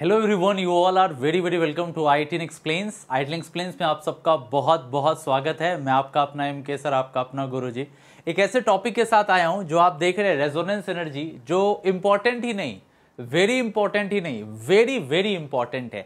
hello everyone you all are very very welcome to I T explains I T explains में आप सबका बहुत बहुत स्वागत है मैं आपका अपना एम के सर आपका अपना गुरु जी एक ऐसे टॉपिक के साथ आया हूँ जो आप देख रहे हैं रेजोनेंस एनर्जी जो इम्पॉर्टेंट ही नहीं वेरी इंपॉर्टेंट ही नहीं वेरी वेरी इंपॉर्टेंट है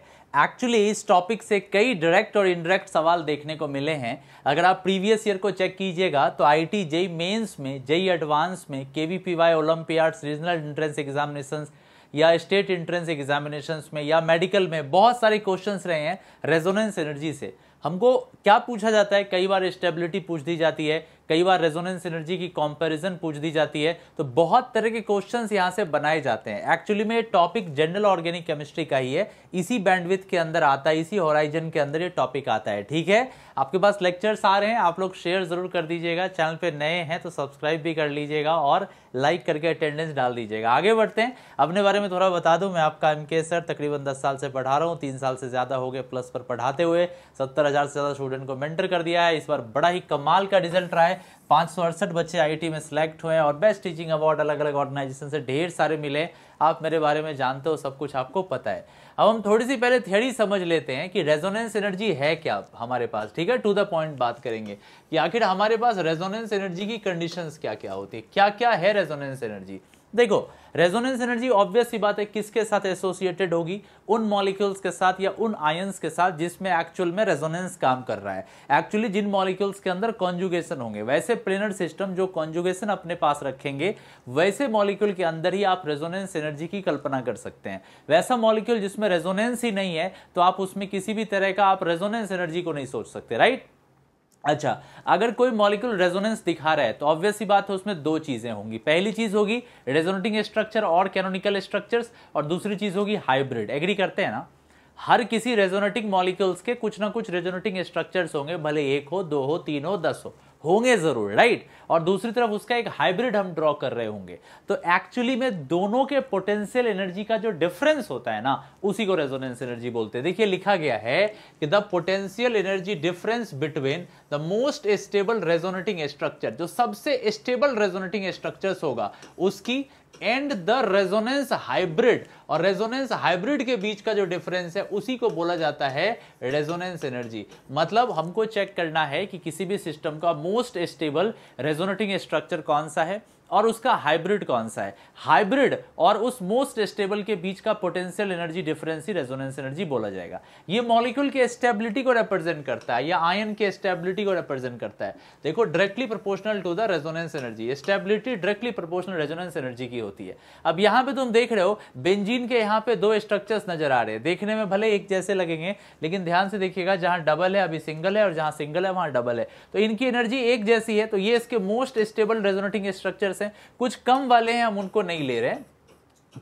एक्चुअली इस टॉपिक से कई डायरेक्ट और इनडायरेक्ट सवाल देखने को मिले हैं अगर आप प्रीवियस ईयर को चेक कीजिएगा तो आई टी जेई मेन्स में जेई एडवांस में K V P Y olympiads regional entrance examination या स्टेट इंट्रेंस एग्जामिनेशन में या मेडिकल में बहुत सारे क्वेश्चन रहे हैं रेजोनेंस एनर्जी से हमको क्या पूछा जाता है कई बार स्टेबिलिटी पूछ दी जाती है कई बार रेजोनेंस एनर्जी की कंपैरिजन पूछ दी जाती है तो बहुत तरह के क्वेश्चंस यहाँ से बनाए जाते हैं एक्चुअली में टॉपिक जनरल ऑर्गेनिक केमिस्ट्री का ही है इसी बैंडविथ के अंदर आता है इसी होराइजन के अंदर ये टॉपिक आता है ठीक है आपके पास लेक्चर्स आ रहे हैं आप लोग शेयर जरूर कर दीजिएगा चैनल पर नए हैं तो सब्सक्राइब भी कर लीजिएगा और लाइक करके अटेंडेंस डाल दीजिएगा आगे बढ़ते हैं अपने बारे में थोड़ा बता दूं मैं आपका एम के सर तकरीबन दस साल से पढ़ा रहा हूँ तीन साल से ज़्यादा हो गए प्लस पर पढ़ाते हुए सत्तर हज़ार से ज़्यादा स्टूडेंट को मेंटर कर दिया है इस बार बड़ा ही कमाल का रिजल्ट रहा है है पाँच बच्चे आईटी में सेलेक्ट हुए और बेस्ट टीचिंग अवार्ड अलग अलग ऑर्गेनाइजेशन से ढेर सारे मिले आप मेरे बारे में जानते हो सब कुछ आपको पता है अब हम थोड़ी सी पहले थियरी समझ लेते हैं कि रेजोनेंस एनर्जी है क्या हमारे पास ठीक है टू द पॉइंट बात करेंगे कि आखिर हमारे पास रेजोनेंस एनर्जी की कंडीशंस क्या क्या होती है क्या क्या है रेजोनेंस एनर्जी देखो रेजोनेंस एनर्जी ऑब्वियस ही बात है किसके साथ एसोसिएटेड होगी उन मॉलिक्यूल्स के साथ या उन आयंस के साथ जिसमें एक्चुअल में रेजोनेंस काम कर रहा है एक्चुअली जिन मॉलिक्यूल्स के अंदर कॉन्जुगेशन होंगे वैसे प्लेनर सिस्टम जो कॉन्जुगेशन अपने पास रखेंगे वैसे मॉलिक्यूल के अंदर ही आप रेजोनेंस एनर्जी की कल्पना कर सकते हैं वैसा मॉलिक्यूल जिसमें रेजोनेंस ही नहीं है तो आप उसमें किसी भी तरह का आप रेजोनेंस एनर्जी को नहीं सोच सकते राइट अच्छा अगर कोई मॉलिक्यूल रेजोनेंस दिखा रहा है तो ऑब्वियस ही बात है उसमें दो चीज़ें होंगी पहली चीज़ होगी रेजोनेटिंग स्ट्रक्चर और कैनोनिकल स्ट्रक्चर्स और दूसरी चीज़ होगी हाइब्रिड एग्री करते हैं ना हर किसी रेजोनेटिंग मॉलिक्यूल्स के कुछ ना कुछ रेजोनेटिंग स्ट्रक्चर्स होंगे भले एक हो दो हो तीन हो दस हो होंगे जरूर राइट और दूसरी तरफ उसका एक हाइब्रिड हम ड्रॉ कर रहे होंगे तो एक्चुअली में दोनों के पोटेंशियल एनर्जी का जो डिफरेंस होता है ना उसी को रेजोनेंस एनर्जी बोलते हैं देखिए लिखा गया है कि the potential energy difference between the most stable resonating structure जो सबसे स्टेबल रेजोनेटिंग स्ट्रक्चर होगा उसकी एंड द रेजोनेंस हाइब्रिड और रेजोनेंस हाइब्रिड के बीच का जो डिफरेंस है उसी को बोला जाता है रेजोनेंस एनर्जी मतलब हमको चेक करना है कि किसी भी सिस्टम का मोस्ट स्टेबल रेजोनेटिंग स्ट्रक्चर कौन सा है और उसका हाइब्रिड कौन सा है हाइब्रिड और उस मोस्ट स्टेबल के बीच का पोटेंशियल एनर्जी डिफरेंस ही रेजोनेंस एनर्जी बोला जाएगा ये मॉलिक्यूल के स्टेबिलिटी को रिप्रेजेंट करता है या आयन के स्टेबिलिटी को रिप्रेजेंट करता है देखो directly proportional to the resonance energy stability directly proportional resonance energy की होती है अब यहां पर तुम देख रहे हो बेंजीन के यहाँ पे दो स्ट्रक्चर्स नजर आ रहे हैं देखने में भले एक जैसे लगेंगे लेकिन ध्यान से देखिएगा जहां डबल है अभी सिंगल है और जहां सिंगल है वहां डबल है तो इनकी एनर्जी एक जैसी है तो ये इसके most stable resonating structure factors हैं कुछ कम वाले हैं हम उनको नहीं ले रहे हैं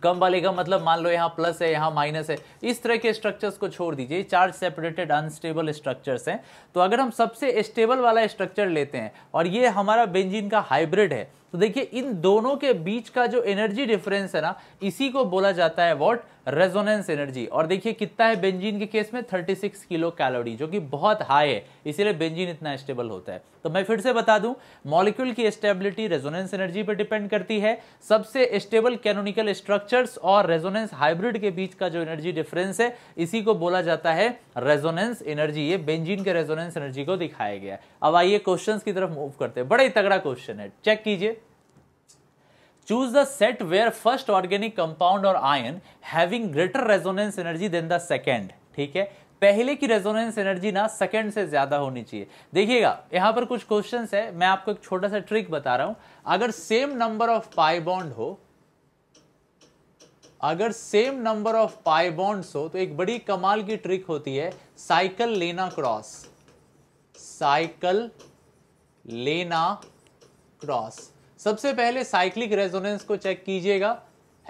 कम वाले का मतलब मान लो यहाँ प्लस है यहाँ माइनस है इस तरह के स्ट्रक्चर्स को छोड़ दीजिए चार सेपरेटेड अनस्टेबल स्ट्रक्चर्स हैं तो अगर हम सबसे स्टेबल वाला स्ट्रक्चर लेते हैं और ये हमारा बेंजीन का हाइब्रिड है तो देखिए इन दोनों के बीच का जो एनर्जी डिफरेंस है ना इसी को बोला जाता है वॉट रेजोनेंस एनर्जी और देखिए कितना है बेंजीन के केस में 36 किलो कैलोरी जो कि बहुत हाई है इसीलिए बेंजीन इतना स्टेबल होता है तो मैं फिर से बता दूं मॉलिक्यूल की स्टेबिलिटी रेजोनेंस एनर्जी पर डिपेंड करती है सबसे स्टेबल कैनोनिकल स्ट्रक्चर्स और रेजोनेंस हाइब्रिड के बीच का जो एनर्जी डिफरेंस है इसी को बोला जाता है रेजोनेंस एनर्जी ये बेंजीन के रेजोनेंस एनर्जी को दिखाया गया अब आइए क्वेश्चन की तरफ मूव करते हैं बड़ा ही तगड़ा क्वेश्चन है चेक कीजिए choose the set where first organic compound और ion having greater resonance energy than the second ठीक है पहले की रेजोनेंस एनर्जी ना सेकंड से ज्यादा होनी चाहिए देखिएगा यहां पर कुछ क्वेश्चन है मैं आपको एक छोटा सा ट्रिक बता रहा हूं अगर same number of pi bond हो अगर same number of pi bonds हो तो एक बड़ी कमाल की ट्रिक होती है साइकिल लेना क्रॉस साइकिल लेना क्रॉस सबसे पहले साइक्लिक रेजोनेंस को चेक कीजिएगा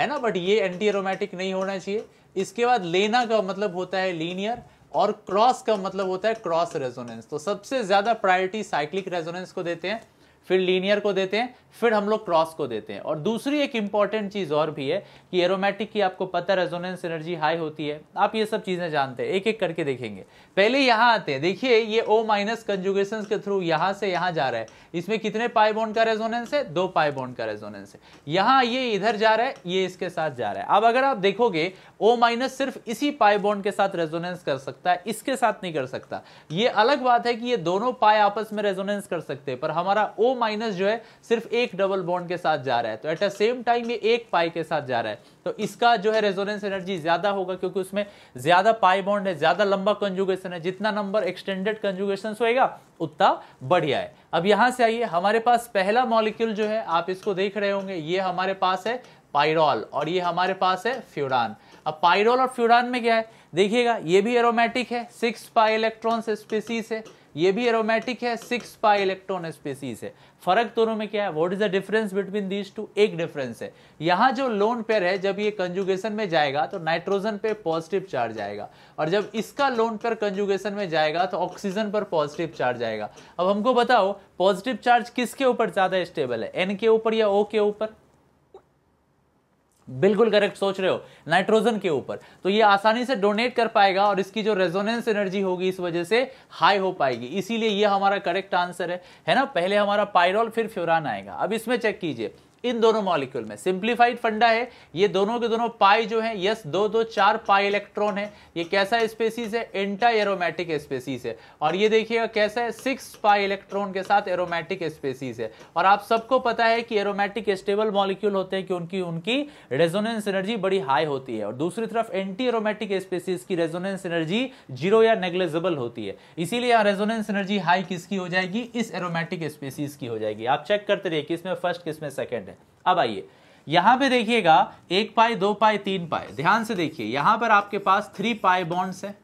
है ना बट ये एंटी एरोमेटिक नहीं होना चाहिए इसके बाद लेना का मतलब होता है लीनियर और क्रॉस का मतलब होता है क्रॉस रेजोनेंस तो सबसे ज़्यादा प्रायोरिटी साइक्लिक रेजोनेंस को देते हैं फिर लीनियर को देते हैं फिर हम लोग क्रॉस को देते हैं और दूसरी एक इंपॉर्टेंट चीज़ और भी है कि एरोमेटिक की आपको पता रेजोनेंस एनर्जी हाई होती है आप ये सब चीज़ें जानते हैं एक एक करके देखेंगे पहले यहां आते हैं देखिए ये ओ माइनस कंजुगेशन के थ्रू यहां से यहां जा रहा है इसमें कितने पाई का रेजोनेंस है दो पाई बॉन्ड का रेजोनेंस है यहां ये इधर जा रहा है ये इसके साथ जा रहा है अब अगर आप देखोगे ओ माइनस सिर्फ इसी पाई बॉन्ड के साथ रेजोनेंस कर सकता है इसके साथ नहीं कर सकता ये अलग बात है कि ये दोनों पाए आपस में रेजोनेंस कर सकते हैं पर हमारा ओ माइनस जो है सिर्फ एक डबल बॉन्ड के साथ जा रहा है तो एट द सेम टाइम ये एक पाई के साथ जा रहा है तो इसका जो है रेजोनेंस एनर्जी ज्यादा होगा क्योंकि उसमें ज्यादा पाई बॉन्ड है ज्यादा लंबा कंजुगेशन है जितना नंबर एक्सटेंडेड कंजुगेशन होएगा उतना बढ़िया है अब यहां से आइए हमारे पास पहला मॉलिक्यूल जो है आप इसको देख रहे होंगे ये हमारे पास है पाइरोल और ये हमारे पास है फ्यूरान अब पाइरोल और फ्यूरान में क्या है देखिएगा ये भी एरोमेटिक है सिक्स पाई इलेक्ट्रॉन स्पीसीज है ये भी एरोमेटिक है सिक्स पाई इलेक्ट्रॉन स्पेसीज है फर्क दोनों में क्या है what is the difference between these two एक डिफरेंस है यहाँ जो लोन पेयर है जब ये कंजुगेशन में जाएगा तो नाइट्रोजन पे पॉजिटिव चार्ज आएगा और जब इसका लोन पेयर कंजुगेशन में जाएगा तो ऑक्सीजन पर पॉजिटिव चार्ज आएगा अब हमको बताओ पॉजिटिव चार्ज किसके ऊपर ज्यादा स्टेबल है एन के ऊपर या ओ के ऊपर बिल्कुल करेक्ट सोच रहे हो नाइट्रोजन के ऊपर तो ये आसानी से डोनेट कर पाएगा और इसकी जो रेजोनेंस एनर्जी होगी इस वजह से हाई हो पाएगी इसीलिए ये हमारा करेक्ट आंसर है है ना पहले हमारा पायरोल फिर फ्योरान आएगा अब इसमें चेक कीजिए इन दोनों मॉलिक्यूल में सिंप्लीफाइड फंडा है ये दोनों के दोनों पाई जो है यस दो दो चार पाई इलेक्ट्रॉन है ये कैसा स्पेसीज है एंटा एरोमेटिक स्पेसीज है और ये देखिएगा कैसा है सिक्स पाई इलेक्ट्रॉन के साथ एरोमेटिक स्पेसीज है और आप सबको पता है कि एरोमेटिक स्टेबल मॉलिक्यूल होते हैं कि उनकी उनकी रेजोनेंस एनर्जी बड़ी हाई होती है और दूसरी तरफ एंटी एरोमेटिक स्पेसीज की रेजोनेंस एनर्जी जीरो या नेग्लेजेबल होती है इसीलिए यहाँ रेजोनेंस एनर्जी हाई किसकी हो जाएगी इस एरोमेटिक स्पेसीज की हो जाएगी आप चेक करते रहिए किसमें फर्स्ट किसमें सेकेंड है अब आइए यहां पे देखिएगा एक पाए दो पाए तीन पाए ध्यान से देखिए यहां पर आपके पास थ्री पाए बॉन्ड्स है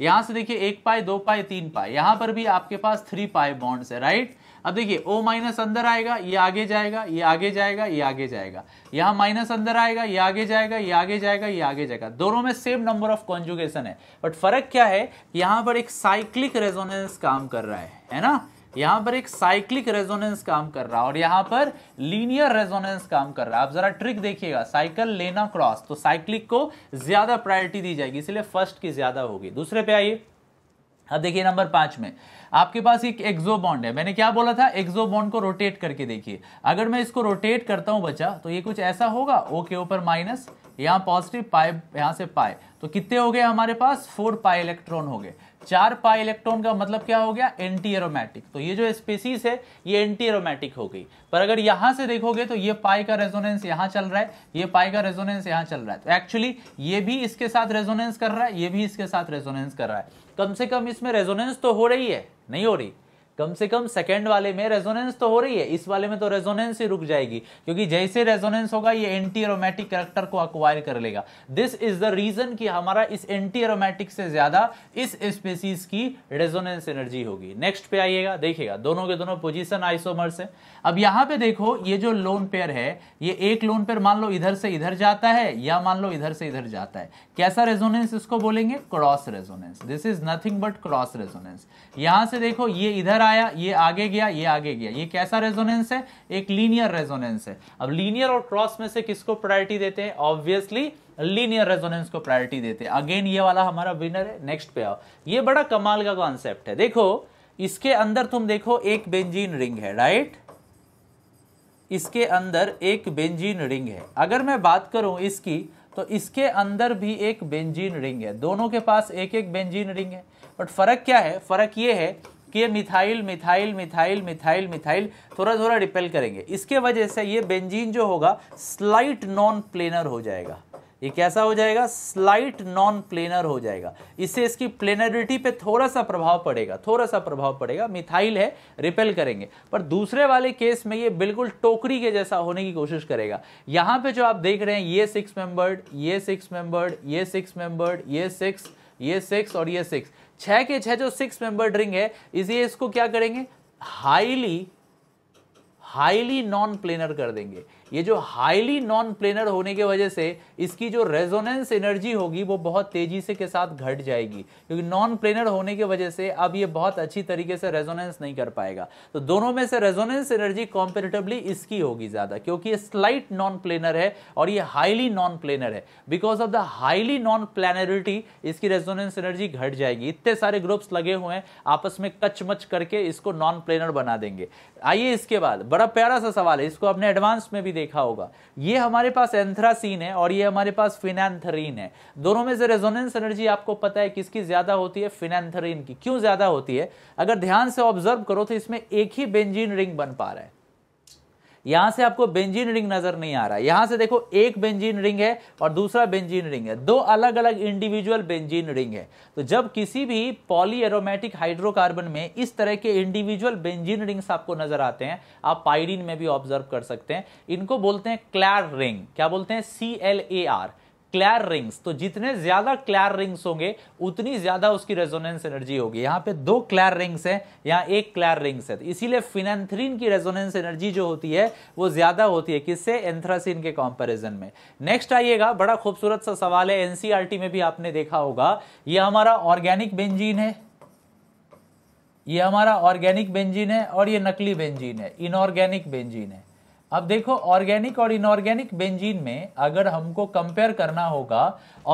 यहां से देखिए एक पाए दो पाए तीन पाए यहां पर भी आपके पास थ्री पाए बॉन्ड्स है राइट अब देखिए ओ माइनस अंदर आएगा ये आगे जाएगा ये आगे जाएगा ये आगे जाएगा यहां माइनस अंदर आएगा ये आगे जाएगा ये आगे जाएगा ये आगे जाएगा दोनों में सेम नंबर ऑफ कॉन्जुगेशन है बट फर्क क्या है यहां पर एक साइक्लिक रेजोनेंस काम कर रहा है है ना यहां पर एक साइक्लिक रेजोनेंस काम कर रहा है और यहां पर लीनियर रेजोनेंस काम कर रहा है आप जरा ट्रिक देखिएगा साइकिल लेना क्रॉस तो साइक्लिक को ज्यादा प्रायोरिटी दी जाएगी इसलिए फर्स्ट की ज्यादा होगी दूसरे पे आइए अब देखिए नंबर पांच में आपके पास एक एक्जो बॉन्ड है मैंने क्या बोला था एक्जो बॉन्ड को रोटेट करके देखिए अगर मैं इसको रोटेट करता हूं बच्चा तो ये कुछ ऐसा होगा ओ के ऊपर माइनस यहाँ पॉजिटिव पाए यहाँ से पाए तो कितने हो गए हमारे पास फोर पाए इलेक्ट्रॉन हो गए चार पाई इलेक्ट्रॉन का मतलब क्या हो गया एंटी एरोमेटिक तो ये जो स्पेसीज है ये एंटी एरोमेटिक हो गई पर अगर यहां से देखोगे तो ये पाई का रेजोनेंस यहां चल रहा है ये पाई का रेजोनेंस यहां चल रहा है तो एक्चुअली ये भी इसके साथ रेजोनेंस कर रहा है ये भी इसके साथ रेजोनेंस कर रहा है कम से कम इसमें रेजोनेंस तो हो रही है नहीं हो रही कम से कम सेकेंड वाले में रेजोनेंस तो हो रही है इस वाले में तो रेजोनेंस ही रुक जाएगी क्योंकि जैसे रेजोनेंस होगा ये एंटी एरोमेटिक करेक्टर को अक्वायर कर लेगा दिस इज द रीजन कि हमारा इस एंटी एरोमेटिक से ज्यादा इस स्पेसीज की रेजोनेंस एनर्जी होगी नेक्स्ट पे आइएगा देखिएगा दोनों के दोनों पोजिशन आइसोमर्स है अब यहाँ पे देखो ये जो लोन पेयर है ये एक लोन पेयर मान लो इधर से इधर जाता है या मान लो इधर से इधर जाता है कैसा रेजोनेंस इसको बोलेंगे cross resonance this is nothing but cross resonance यहां से देखो ये इधर आया ये आगे गया ये आगे गया ये कैसा रेजोनेंस है एक लीनियर रेजोनेंस है अब लीनियर और क्रॉस में से किसको प्रायोरिटी देते हैं ऑब्वियसली लीनियर रेजोनेंस को प्रायोरिटी देते हैं अगेन ये वाला हमारा विनर है नेक्स्ट पे आओ ये बड़ा कमाल का कॉन्सेप्ट है देखो इसके अंदर तुम देखो एक बेंजीन रिंग है राइट इसके अंदर एक बेंजीन रिंग है अगर मैं बात करूं इसकी तो इसके अंदर भी एक बेंजीन रिंग है दोनों के पास एक एक बेंजीन रिंग है बट फर्क क्या है फर्क ये है कि ये methyl methyl methyl methyl methyl थोड़ा थोड़ा रिपेल करेंगे इसके वजह से ये बेंजीन जो होगा स्लाइट नॉन प्लेनर हो जाएगा ये कैसा हो जाएगा स्लाइट नॉन प्लेनर हो जाएगा इससे इसकी प्लेनरिटी पे थोड़ा सा प्रभाव पड़ेगा थोड़ा सा प्रभाव पड़ेगा मिथाइल है रिपेल करेंगे पर दूसरे वाले केस में ये बिल्कुल टोकरी के जैसा होने की कोशिश करेगा यहाँ पे जो आप देख रहे हैं ये सिक्स मेंबर्ड ये सिक्स मेंबर्ड ये सिक्स मेंबर्ड ये सिक्स ये सिक्स और ये सिक्स छह के छह जो सिक्स मेंबर रिंग है इसलिए इसको क्या करेंगे हाईली हाईली नॉन प्लेनर कर देंगे ये जो हाईली नॉन प्लेनर होने की वजह से इसकी जो रेजोनेंस एनर्जी होगी वो बहुत तेजी से के साथ घट जाएगी क्योंकि नॉन प्लेनर होने की वजह से अब ये बहुत अच्छी तरीके से रेजोनेंस नहीं कर पाएगा तो दोनों में से रेजोनेंस एनर्जी कॉम्पेरेटिवली इसकी होगी ज़्यादा क्योंकि ये स्लाइट नॉन प्लेनर है और ये हाईली नॉन प्लेनर है because of the highly non planarity इसकी रेजोनेंस एनर्जी घट जाएगी इतने सारे ग्रुप्स लगे हुए हैं आपस में कचमच करके इसको नॉन प्लेनर बना देंगे आइए इसके बाद बड़ा प्यारा सा सवाल है इसको आपने एडवांस में भी देखा होगा ये हमारे पास एंथ्रासीन है और ये हमारे पास फिनेंथरीन है दोनों में से रेजोनेंस एनर्जी आपको पता है किसकी ज्यादा होती है फिनेंथरीन की क्यों ज्यादा होती है अगर ध्यान से ऑब्जर्व करो तो इसमें एक ही बेंजीन रिंग बन पा रहा है यहां से आपको बेंजीन रिंग नजर नहीं आ रहा है यहां से देखो एक बेंजीन रिंग है और दूसरा बेंजीन रिंग है दो अलग अलग इंडिविजुअल बेंजीन रिंग है तो जब किसी भी पॉली एरोमेटिक हाइड्रोकार्बन में इस तरह के इंडिविजुअल बेंजीन रिंग्स आपको नजर आते हैं आप पाइरिन में भी ऑब्जर्व कर सकते हैं इनको बोलते हैं क्लैर रिंग क्या बोलते हैं C L A R Clar rings तो जितने ज्यादा क्लैर रिंग्स होंगे उतनी ज्यादा उसकी रेजोनेंस एनर्जी होगी यहाँ पे दो क्लैर रिंग्स हैं यहाँ एक क्लैर रिंग्स है तो इसीलिए फिनेंथ्रीन की रेजोनेंस एनर्जी जो होती है वो ज्यादा होती है किससे एंथ्रासिन के कॉम्पेरिजन में नेक्स्ट आइएगा बड़ा खूबसूरत सा सवाल है एनसीआरटी e में भी आपने देखा होगा ये हमारा ऑर्गेनिक बेंजीन है ये हमारा ऑर्गेनिक बेंजीन है और ये नकली बेंजीन है इनऑर्गेनिक बेंजीन है अब देखो ऑर्गेनिक और इनऑर्गेनिक बेंजीन में अगर हमको कंपेयर करना होगा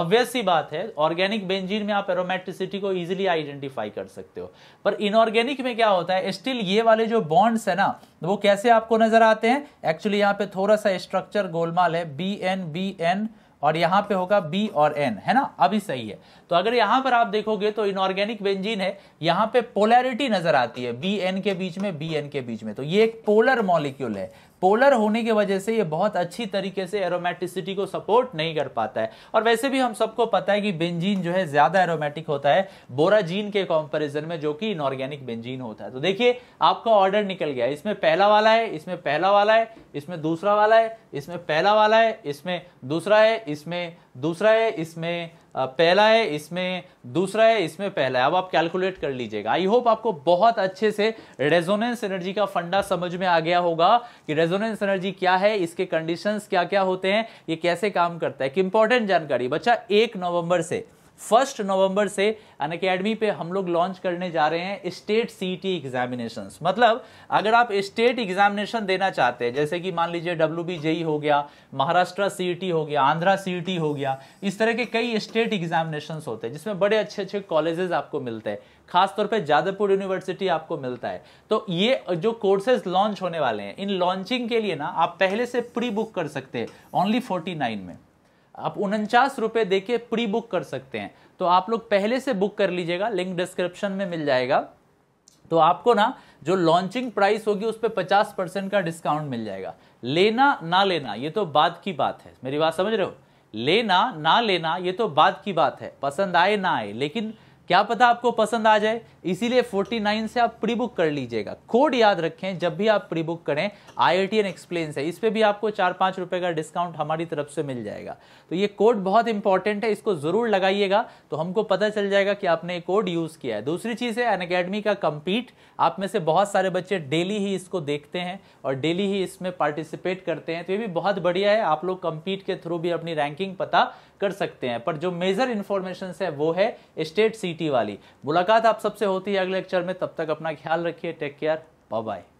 ऑब्वियस ही बात है ऑर्गेनिक बेंजीन में आप एरोमेटिसिटी को इजीली आइडेंटिफाई कर सकते हो पर इनऑर्गेनिक में क्या होता है स्टिल ये वाले जो बॉन्ड्स है ना वो कैसे आपको नजर आते हैं एक्चुअली यहाँ पे थोड़ा सा स्ट्रक्चर गोलमाल है बी एन बी एन और यहाँ पे होगा बी और एन है ना अभी सही है तो अगर यहां पर आप देखोगे तो इनऑर्गेनिक बेंजीन है यहां पे पोलैरिटी नजर आती है बी एन के बीच में बी एन के बीच में तो ये एक पोलर मॉलिक्यूल है पोलर होने की वजह से ये बहुत अच्छी तरीके से एरोमेटिसिटी को सपोर्ट नहीं कर पाता है और वैसे भी हम सबको पता है कि बेंजीन जो है ज्यादा एरोमेटिक होता है बोराजीन के कंपैरिजन में जो कि इनऑर्गेनिक बेंजीन होता है तो देखिए आपका ऑर्डर निकल गया इसमें पहला वाला है इसमें पहला वाला है इसमें दूसरा वाला है इसमें पहला वाला है इसमें दूसरा है इसमें दूसरा है इसमें पहला है इसमें दूसरा है इसमें पहला है अब आप कैलकुलेट कर लीजिएगा आई होप आपको बहुत अच्छे से रेजोनेंस एनर्जी का फंडा समझ में आ गया होगा कि रेजोनेंस एनर्जी क्या है इसके कंडीशंस क्या क्या होते हैं ये कैसे काम करता है एक इंपॉर्टेंट जानकारी बच्चा एक नवंबर से फर्स्ट नवंबर से अन अकेडमी पे हम लोग लॉन्च करने जा रहे हैं स्टेट सीटी एग्जामिनेशन मतलब अगर आप स्टेट एग्जामिनेशन देना चाहते हैं जैसे कि मान लीजिए डब्ल्यू बी जेई हो गया महाराष्ट्र सीटी हो गया आंध्रा सीटी हो गया इस तरह के कई स्टेट एग्जामिनेशन होते हैं जिसमें बड़े अच्छे अच्छे कॉलेजेस आपको मिलते हैं खासतौर पर जादवपुर यूनिवर्सिटी आपको मिलता है तो ये जो कोर्सेज लॉन्च होने वाले हैं इन लॉन्चिंग के लिए ना आप पहले से प्री बुक कर सकते हैं ओनली फोर्टी में आप उनचास रुपये दे के प्री बुक कर सकते हैं तो आप लोग पहले से बुक कर लीजिएगा लिंक डिस्क्रिप्शन में मिल जाएगा तो आपको ना जो लॉन्चिंग प्राइस होगी उस पर पचास परसेंट का डिस्काउंट मिल जाएगा लेना ना लेना ये तो बाद की बात है मेरी बात समझ रहे हो लेना ना लेना ये तो बाद की बात है पसंद आए ना आए लेकिन क्या पता आपको पसंद आ जाए इसीलिए 49 से आप प्री बुक कर लीजिएगा कोड याद रखें जब भी आप प्री बुक करें I I T N explain है इस पर भी आपको चार पाँच रुपये का डिस्काउंट हमारी तरफ से मिल जाएगा तो ये कोड बहुत इंपॉर्टेंट है इसको ज़रूर लगाइएगा तो हमको पता चल जाएगा कि आपने ये कोड यूज़ किया है दूसरी चीज़ है अन का कम्पीट आप में से बहुत सारे बच्चे डेली ही इसको देखते हैं और डेली ही इसमें पार्टिसिपेट करते हैं तो ये भी बहुत बढ़िया है आप लोग कम्पीट के थ्रू भी अपनी रैंकिंग पता कर सकते हैं पर जो मेजर इन्फॉर्मेशन है वो है स्टेट सिटी वाली मुलाकात आप सबसे होती है अगले लेक्चर में तब तक अपना ख्याल रखिए टेक केयर बाय